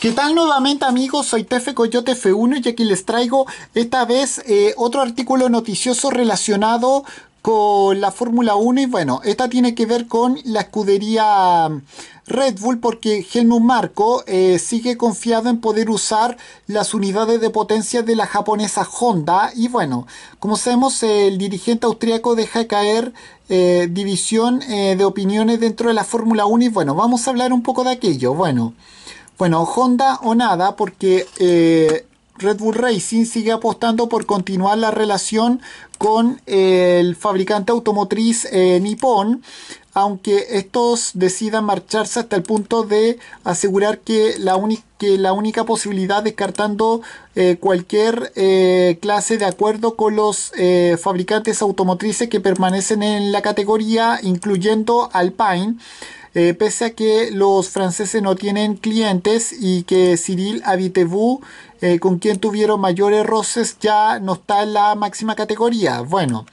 ¿Qué tal nuevamente amigos? Soy Tefe Coyote F1 y aquí les traigo esta vez eh, otro artículo noticioso relacionado con la Fórmula 1 y bueno, esta tiene que ver con la escudería mm, Red Bull porque Helmut Marco eh, sigue confiado en poder usar las unidades de potencia de la japonesa Honda y bueno, como sabemos el dirigente austríaco deja caer eh, división de opiniones dentro de la Fórmula 1 y bueno, vamos a hablar un poco de aquello, bueno. Bueno, Honda o nada, porque eh, Red Bull Racing sigue apostando por continuar la relación con el fabricante automotriz eh, Nippon, aunque estos decidan marcharse hasta el punto de asegurar que la, única posibilidad, descartando eh, cualquier clase de acuerdo con los fabricantes automotrices que permanecen en la categoría, incluyendo Alpine, eh, pese a que los franceses no tienen clientes y que Cyril Abitebout, eh, con quien tuvieron mayores roces, ya no está en la máxima categoría. Bueno,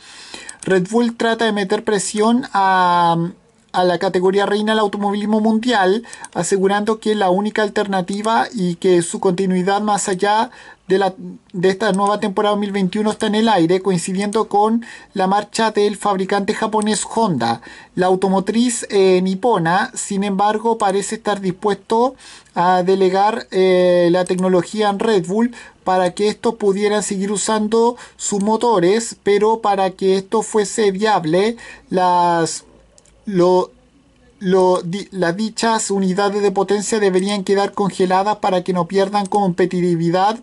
Red Bull trata de meter presión a a la categoría reina del automovilismo mundial, asegurando que la única alternativa y que su continuidad más allá de, la, de esta nueva temporada 2021 está en el aire, coincidiendo con la marcha del fabricante japonés Honda. La automotriz eh, nipona, sin embargo, parece estar dispuesto a delegar eh, la tecnología en Red Bull para que estos pudieran seguir usando sus motores, pero para que esto fuese viable, las lo, las dichas unidades de potencia deberían quedar congeladas para que no pierdan competitividad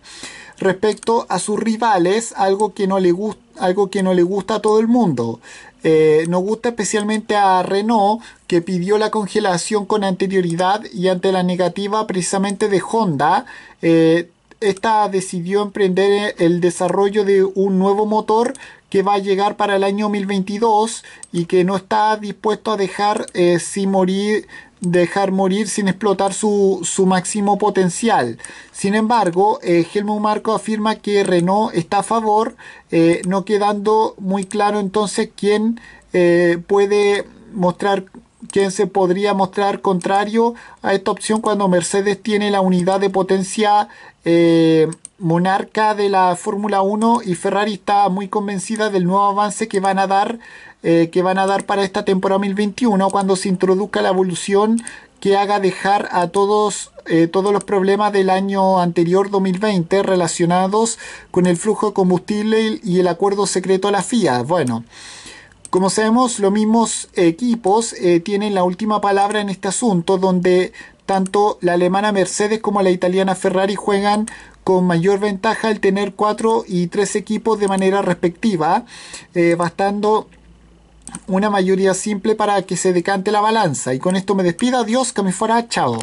respecto a sus rivales, algo que no le, algo que no le gusta a todo el mundo. Eh, nos gusta especialmente a Renault, que pidió la congelación con anterioridad y ante la negativa precisamente de Honda, eh, esta decidió emprender eh, el desarrollo de un nuevo motor que va a llegar para el año 2022 y que no está dispuesto a dejar eh, sin morir dejar morir sin explotar su, su máximo potencial. Sin embargo, eh, Helmut Marco afirma que Renault está a favor, eh, no quedando muy claro entonces quién puede mostrar quien se podría mostrar contrario a esta opción cuando Mercedes tiene la unidad de potencia eh, monarca de la Fórmula 1 y Ferrari está muy convencida del nuevo avance que van a dar eh, que van a dar para esta temporada 2021 cuando se introduzca la evolución que haga dejar a todos eh, todos los problemas del año anterior 2020 relacionados con el flujo de combustible y el acuerdo secreto a la FIA. Bueno, como sabemos, los mismos equipos eh, tienen la última palabra en este asunto, donde tanto la alemana Mercedes como la italiana Ferrari juegan con mayor ventaja al tener cuatro y tres equipos de manera respectiva, eh, bastando una mayoría simple para que se decante la balanza. Y con esto me despido, adiós, que me fuera, chao.